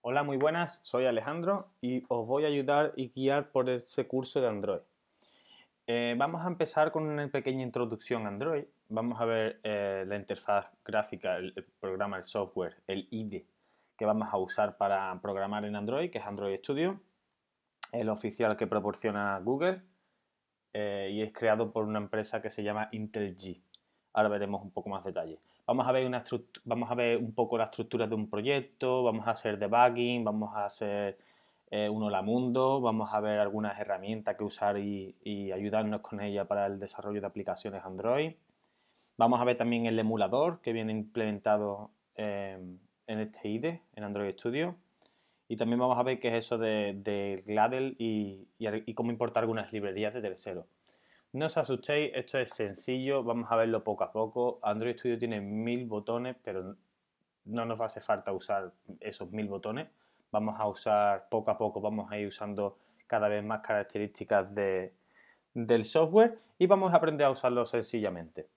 Hola, muy buenas, soy Alejandro y os voy a ayudar y guiar por este curso de Android. Eh, vamos a empezar con una pequeña introducción a Android. Vamos a ver eh, la interfaz gráfica, el, programa, el software, el IDE que vamos a usar para programar en Android, que es Android Studio, el oficial que proporciona Google eh, y es creado por una empresa que se llama IntelliJ. Ahora veremos un poco más detalle. Vamos a ver, un poco la estructura de un proyecto, vamos a hacer debugging, vamos a hacer eh, un hola mundo, vamos a ver algunas herramientas que usar y, ayudarnos con ellas para el desarrollo de aplicaciones Android. Vamos a ver también el emulador que viene implementado em, en este IDE, en Android Studio. Y también vamos a ver qué es eso de, de y, cómo importar algunas librerías de tercero. No os asustéis, esto es sencillo, vamos a verlo poco a poco. Android Studio tiene mil botones, pero no nos hace falta usar esos mil botones. Vamos a usar poco a poco, vamos a ir usando cada vez más características del software y vamos a aprender a usarlo sencillamente,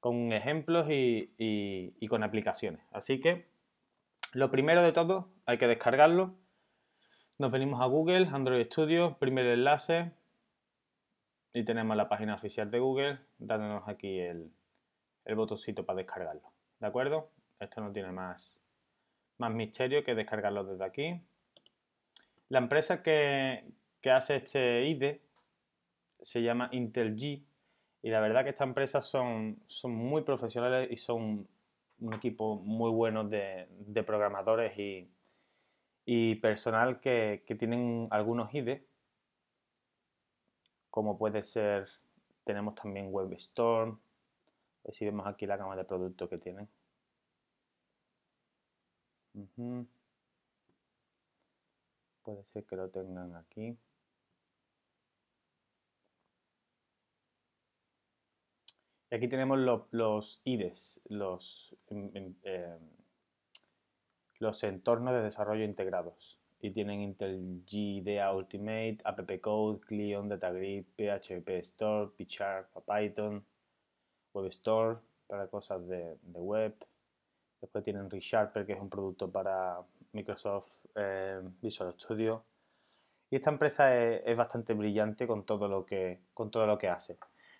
con ejemplos y, y con aplicaciones. Así que lo primero de todo, hay que descargarlo. Nos venimos a Google, Android Studio, primer enlace, y tenemos la página oficial de Google dándonos aquí el, botoncito para descargarlo. ¿De acuerdo? Esto no tiene más, más misterio que descargarlo desde aquí. La empresa que, hace este IDE se llama G. y la verdad que esta empresa son, son muy profesionales y son un equipo muy bueno de, programadores y, personal que, que, tienen algunos IDE como puede ser, tenemos también WebStorm, si vemos aquí la gama de productos que tienen. Puede ser que lo tengan aquí. Y aquí tenemos los IDES, los, em, em, em, los entornos de desarrollo integrados y tienen G, IDEA Ultimate, AppCode, Clion, Datagrid, PHP Store, PyCharm, Python, Web Store para cosas de, web. Después tienen ReSharper, que es un producto para Microsoft eh, Visual Studio. Y esta empresa es, bastante brillante con todo lo que, con todo lo que hace.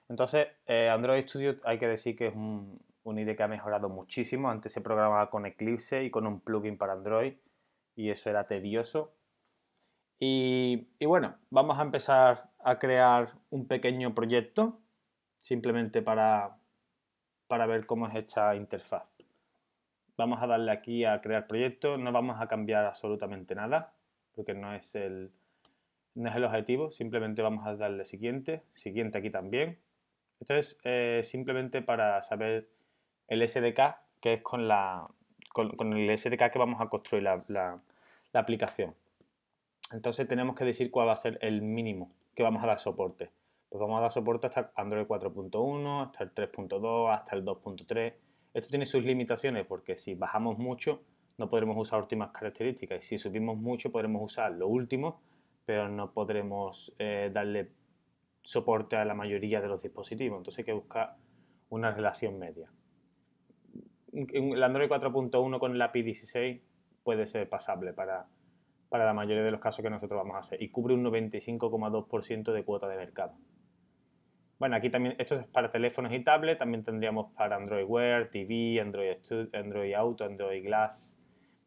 Entonces, eh, Android Studio hay que decir que es un, un IDE que ha mejorado muchísimo. Antes se programaba con Eclipse y con un plugin para Android y eso era tedioso. Y, bueno, vamos a empezar a crear un pequeño proyecto simplemente para, para ver cómo es esta interfaz. Vamos a darle aquí a crear proyecto, no vamos a cambiar absolutamente nada porque no es el, es el objetivo, simplemente vamos a darle siguiente, siguiente aquí también. entonces eh, simplemente para saber el SDK que es con la, con, el SDK que vamos a construir la, aplicación. Entonces tenemos que decir cuál va a ser el mínimo que vamos a dar soporte. Pues vamos a dar soporte hasta Android 4.1, hasta el 3.2, hasta el 2.3. Esto tiene sus limitaciones porque si bajamos mucho no podremos usar últimas características y si subimos mucho podremos usar lo último, pero no podremos eh, darle soporte a la mayoría de los dispositivos. Entonces hay que buscar una relación media el Android 4.1 con el API 16 puede ser pasable para, para la mayoría de los casos que nosotros vamos a hacer y cubre un 95,2% de cuota de mercado. Bueno, aquí también, esto es para teléfonos y tablets. también tendríamos para Android Wear, TV, Android, Android Auto, Android Glass.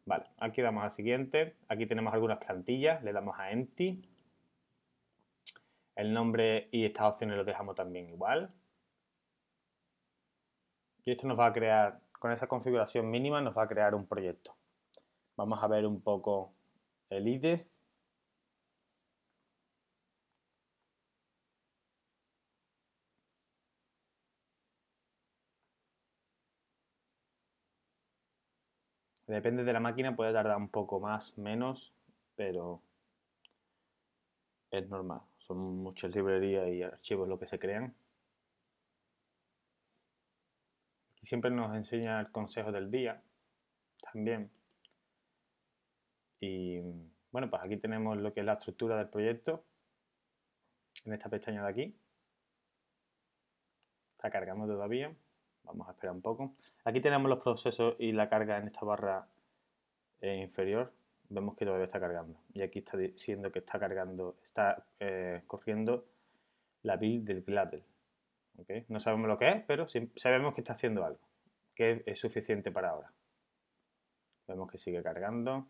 Vale, aquí damos al siguiente, aquí tenemos algunas plantillas, le damos a Empty. El nombre y estas opciones lo dejamos también igual. Y esto nos va a crear con esa configuración mínima nos va a crear un proyecto. Vamos a ver un poco el IDE Depende de la máquina, puede tardar un poco más, menos, pero es normal. Son muchas librerías y archivos lo que se crean. siempre nos enseña el consejo del día también. Y bueno, pues aquí tenemos lo que es la estructura del proyecto en esta pestaña de aquí. Está cargando todavía. Vamos a esperar un poco. Aquí tenemos los procesos y la carga en esta barra eh, inferior. Vemos que todavía está cargando. Y aquí está diciendo que está cargando, está eh, corriendo la build del Gladwell. No sabemos lo que es, pero sabemos que está haciendo algo, que es suficiente para ahora. Vemos que sigue cargando.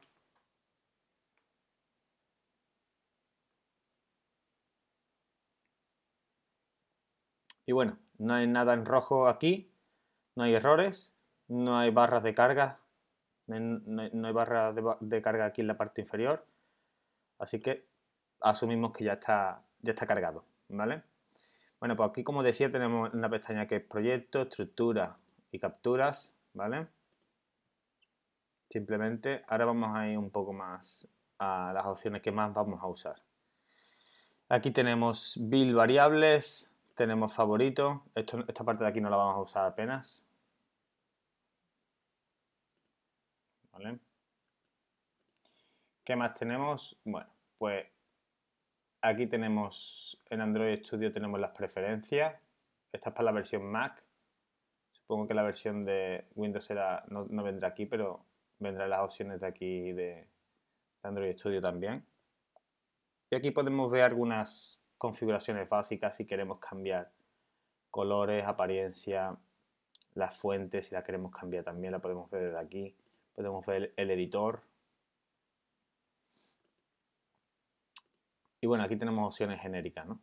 Y bueno, no hay nada en rojo aquí, no hay errores, no hay barras de carga, no hay, barras de, de, carga aquí en la parte inferior, así que asumimos que ya está, ya está cargado, ¿vale? Bueno, pues aquí como decía tenemos una pestaña que es proyecto, estructura y capturas, ¿vale? Simplemente ahora vamos a ir un poco más a las opciones que más vamos a usar. Aquí tenemos build variables, tenemos Favorito. esta parte de aquí no la vamos a usar apenas. ¿Vale? ¿Qué más tenemos? Bueno, pues Aquí tenemos en Android Studio tenemos las preferencias. Esta es para la versión Mac. Supongo que la versión de Windows no, vendrá aquí, pero vendrán las opciones de aquí de Android Studio también. Y aquí podemos ver algunas configuraciones básicas si queremos cambiar colores, apariencia, las fuentes, si la queremos cambiar también la podemos ver desde aquí. Podemos ver el editor, Y bueno, aquí tenemos opciones genéricas, ¿no?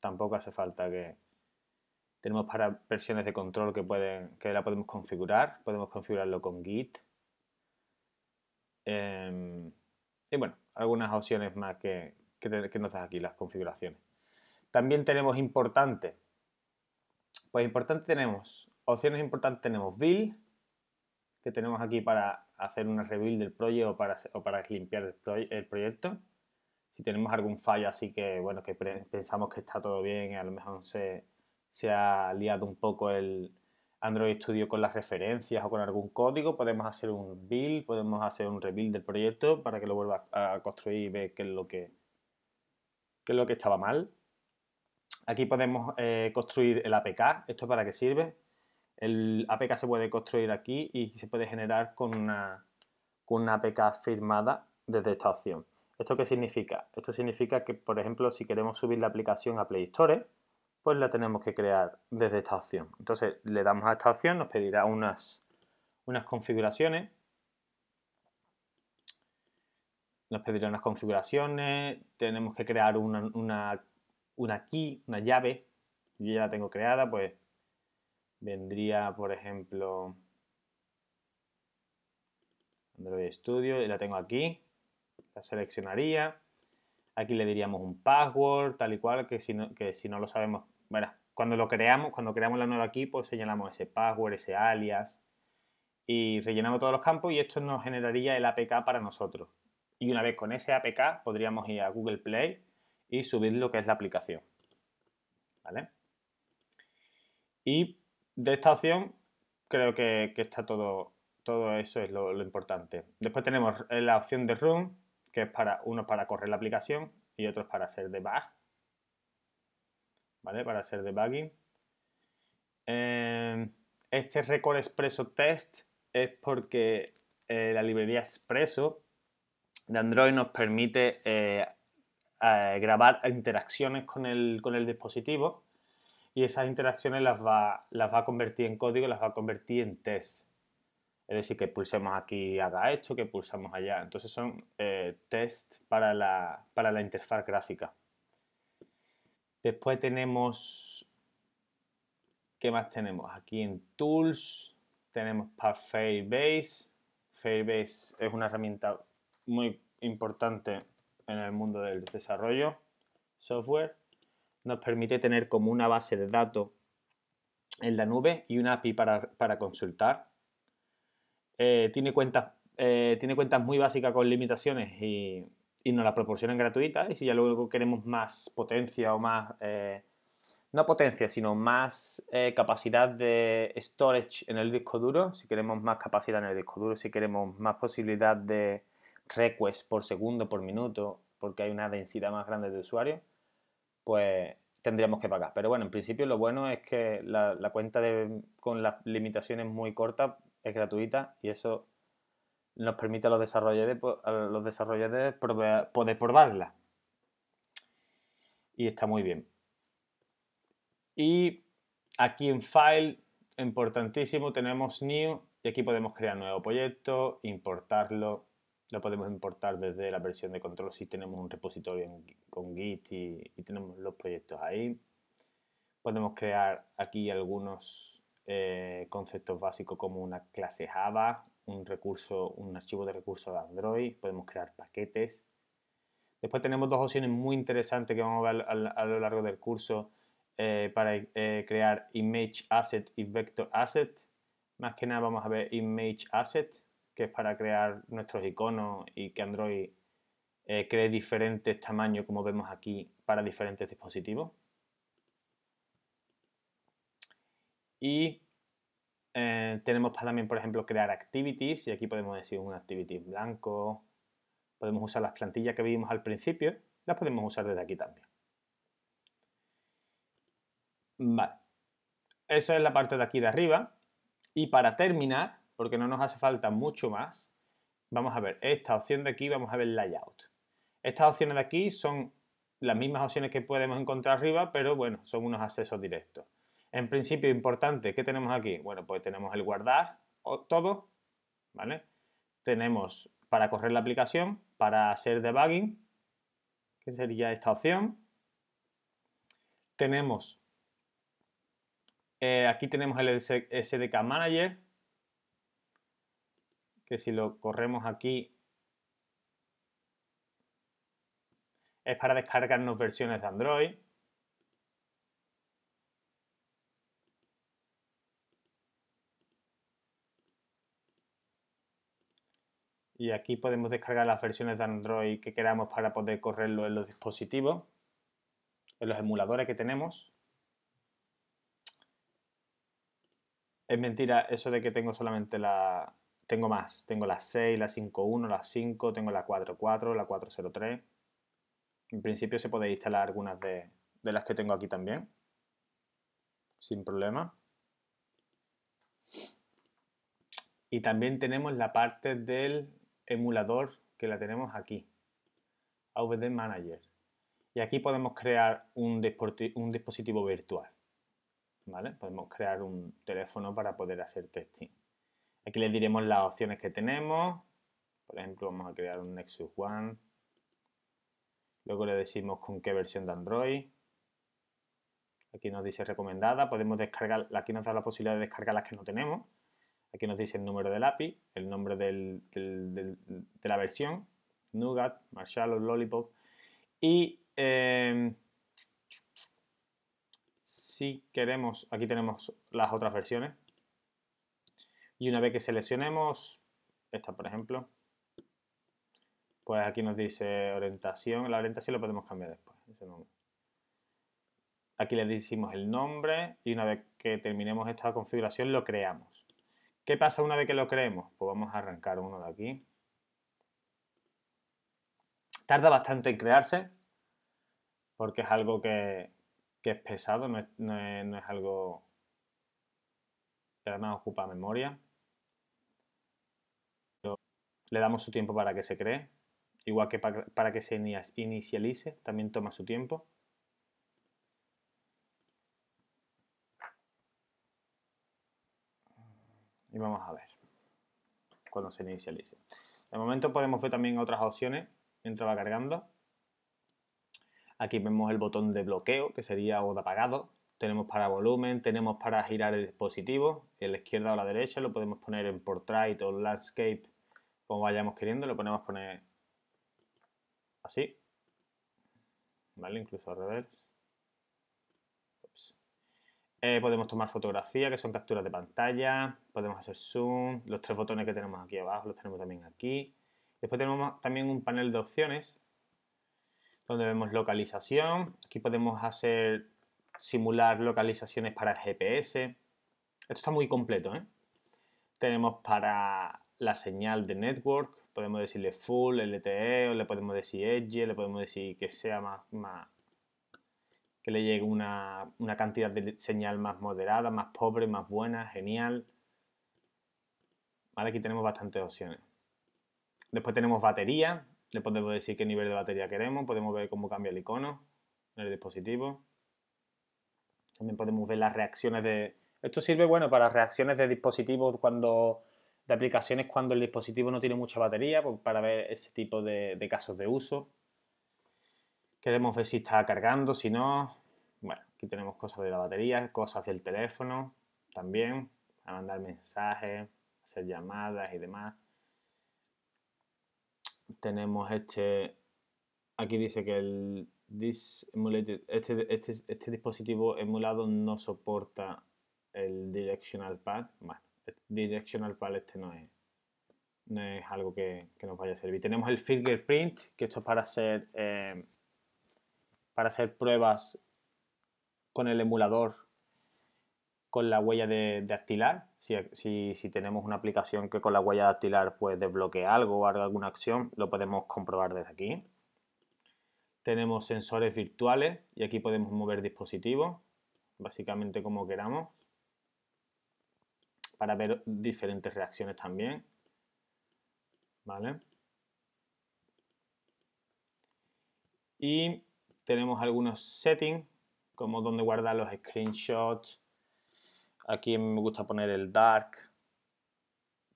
Tampoco hace falta que... Tenemos para versiones de control que, pueden, que la podemos configurar. Podemos configurarlo con Git. Em, y bueno, algunas opciones más que, que, que notas aquí, las configuraciones. También tenemos importante. Pues importante tenemos, opciones importantes tenemos build, que tenemos aquí para hacer una rebuild del proyecto o para, para limpiar el proyecto si tenemos algún fallo así que, bueno, que pensamos que está todo bien y a lo mejor se, ha liado un poco el Android Studio con las referencias o con algún código, podemos hacer un build, podemos hacer un rebuild del proyecto para que lo vuelva a construir y ver qué es lo que, es lo que estaba mal. Aquí podemos eh, construir el APK, ¿esto para qué sirve? El APK se puede construir aquí y se puede generar con una, con una APK firmada desde esta opción. ¿Esto qué significa? Esto significa que, por ejemplo, si queremos subir la aplicación a Play Store, pues la tenemos que crear desde esta opción. Entonces le damos a esta opción, nos pedirá unas, unas configuraciones. Nos pedirá unas configuraciones, tenemos que crear una, una, una key, una llave. Yo ya la tengo creada, pues vendría, por ejemplo, Android Studio, y la tengo aquí la seleccionaría. Aquí le diríamos un password, tal y cual, que si no, que si no lo sabemos, cuando lo creamos, cuando creamos la nueva aquí, pues señalamos ese password, ese alias, y rellenamos todos los campos y esto nos generaría el APK para nosotros. Y una vez con ese APK podríamos ir a Google Play y subir lo que es la aplicación. Y de esta opción creo que, está todo, todo eso es lo, lo, importante. Después tenemos la opción de Room, que es para uno para correr la aplicación y otro para hacer debug, ¿vale? Para hacer debugging. Em, este record expreso test es porque eh, la librería expreso de Android nos permite eh, grabar interacciones con el, dispositivo y esas interacciones las va, las va a convertir en código, las va a convertir en test. Es decir, que pulsemos aquí haga esto, que pulsamos allá. Entonces son eh, test para la, interfaz gráfica. Después tenemos, ¿qué más tenemos? Aquí en Tools tenemos para Firebase. Firebase es una herramienta muy importante en el mundo del desarrollo software. Nos permite tener como una base de datos en la nube y una API para consultar. Eh, tiene, cuentas, eh, tiene cuentas muy básicas con limitaciones y, y nos las proporcionan gratuitas. Y si ya luego queremos más potencia o más, eh, no potencia, sino más capacidad de storage en el disco duro, si queremos más capacidad en el disco duro, si queremos más posibilidad de request por segundo, por minuto, porque hay una densidad más grande de usuario, pues tendríamos que pagar. Pero bueno, en principio lo bueno es que la, cuenta con las limitaciones muy cortas es gratuita y eso nos permite a los desarrolladores, pues, poder probarla. Y está muy bien. Y aquí en File, importantísimo, tenemos New y aquí podemos crear nuevo proyecto, importarlo, lo podemos importar desde la versión de control si tenemos un repositorio con Git y, tenemos los proyectos ahí. Podemos crear aquí algunos eh, conceptos básicos como una clase Java, un recurso, un archivo de recursos de Android, podemos crear paquetes. Después tenemos dos opciones muy interesantes que vamos a ver a, lo largo del curso eh, para eh, crear Image Asset y Vector Asset. Más que nada vamos a ver Image Asset, que es para crear nuestros iconos y que Android eh, cree diferentes tamaños, como vemos aquí, para diferentes dispositivos. Y eh, tenemos también, por ejemplo, crear activities, y aquí podemos decir un activity blanco. Podemos usar las plantillas que vimos al principio, las podemos usar desde aquí también. Vale. Esa es la parte de aquí de arriba. Y para terminar, porque no nos hace falta mucho más, vamos a ver esta opción de aquí, vamos a ver layout. Estas opciones de aquí son las mismas opciones que podemos encontrar arriba, pero bueno, son unos accesos directos. En principio, importante, ¿qué tenemos aquí? Bueno, pues tenemos el guardar o todo, ¿vale? Tenemos para correr la aplicación, para hacer debugging, que sería esta opción. Tenemos, eh, aquí tenemos el SDK Manager, que si lo corremos aquí es para descargarnos versiones de Android. Y aquí podemos descargar las versiones de Android que queramos para poder correrlo en los dispositivos, en los emuladores que tenemos. Es mentira eso de que tengo solamente la, tengo más. Tengo la 6, la 5.1, la 5, tengo la 4.4, la 4.03. En principio se puede instalar algunas de, las que tengo aquí también. Sin problema. Y también tenemos la parte del emulador que la tenemos aquí. AVD Manager. Y aquí podemos crear un, un dispositivo virtual. ¿Vale? Podemos crear un teléfono para poder hacer testing. Aquí les diremos las opciones que tenemos. Por ejemplo, vamos a crear un Nexus One. Luego le decimos con qué versión de Android. Aquí nos dice recomendada. Podemos descargar, aquí nos da la posibilidad de descargar las que no tenemos. Aquí nos dice el número del API, el nombre de la versión, Nougat, o Lollipop. Y em, si queremos, aquí tenemos las otras versiones, y una vez que seleccionemos esta, por ejemplo, pues aquí nos dice orientación. La orientación lo podemos cambiar después. Aquí le decimos el nombre y una vez que terminemos esta configuración lo creamos. ¿Qué pasa una vez que lo creemos? Pues vamos a arrancar uno de aquí. Tarda bastante en crearse porque es algo que, es pesado, no es, no es algo que además ocupa memoria le damos su tiempo para que se cree, igual que para que se inicialice, también toma su tiempo. Y vamos a ver cuando se inicialice. De momento podemos ver también otras opciones mientras va cargando. Aquí vemos el botón de bloqueo, que sería o de apagado. Tenemos para volumen, tenemos para girar el dispositivo, en la izquierda o la derecha, lo podemos poner en portrait o landscape como vayamos queriendo, lo podemos poner así, ¿vale? Incluso al revés. Eh, podemos tomar fotografía, que son capturas de pantalla, podemos hacer zoom, los tres botones que tenemos aquí abajo los tenemos también aquí. Después tenemos también un panel de opciones, donde vemos localización, aquí podemos hacer simular localizaciones para el GPS. Esto está muy completo, ¿eh? Tenemos para la señal de network, podemos decirle full, LTE, o le podemos decir edge, le podemos decir que sea más, que le llegue una, cantidad de señal más moderada, más pobre, más buena, genial. aquí tenemos bastantes opciones. Después tenemos batería, le podemos decir qué nivel de batería queremos, podemos ver cómo cambia el icono en el dispositivo. También podemos ver las reacciones de... Esto sirve, bueno, para reacciones de dispositivos cuando de aplicaciones cuando el dispositivo no tiene mucha batería pues, para ver ese tipo de, casos de uso. Queremos ver si está cargando, si no. Bueno, aquí tenemos cosas de la batería, cosas del teléfono también, a mandar mensajes, hacer llamadas y demás. Tenemos este, aquí dice que el este, este, este dispositivo emulado no soporta el directional pad. Bueno, Directional Palette no es, no es algo que, nos vaya a servir. Tenemos el fingerprint, que esto es para hacer, eh, para hacer pruebas con el emulador con la huella de, dactilar. Si, tenemos una aplicación que con la huella dactilar puede desbloquea algo o haga alguna acción, lo podemos comprobar desde aquí. Tenemos sensores virtuales y aquí podemos mover dispositivos, básicamente como queramos para ver diferentes reacciones también. ¿Vale? Y tenemos algunos settings, como donde guardar los screenshots. Aquí me gusta poner el dark.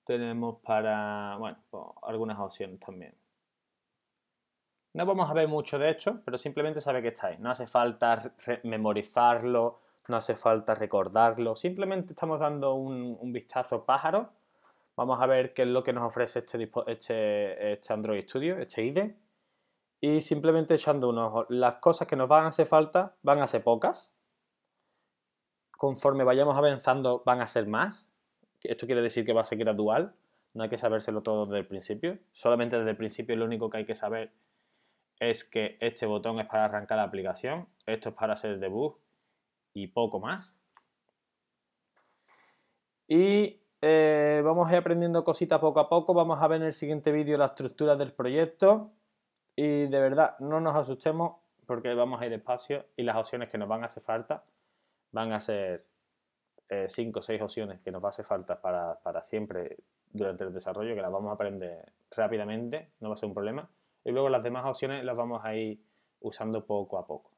Tenemos para, bueno, pues, algunas opciones también. No vamos a ver mucho de hecho, pero simplemente sabe que está ahí. No hace falta memorizarlo no hace falta recordarlo, simplemente estamos dando un, vistazo pájaro. Vamos a ver qué es lo que nos ofrece este, este, este Android Studio, este IDE. Y simplemente echando un ojo, las cosas que nos van a hacer falta van a ser pocas. Conforme vayamos avanzando van a ser más. Esto quiere decir que va a ser gradual. No hay que sabérselo todo desde el principio. Solamente desde el principio lo único que hay que saber es que este botón es para arrancar la aplicación, esto es para hacer debug, y poco más. Y eh, vamos a ir aprendiendo cositas poco a poco. Vamos a ver en el siguiente vídeo la estructura del proyecto. Y de verdad, no nos asustemos porque vamos a ir despacio y las opciones que nos van a hacer falta van a ser 5 eh, o 6 opciones que nos va a hacer falta para, para siempre durante el desarrollo, que las vamos a aprender rápidamente, no va a ser un problema. Y luego las demás opciones las vamos a ir usando poco a poco.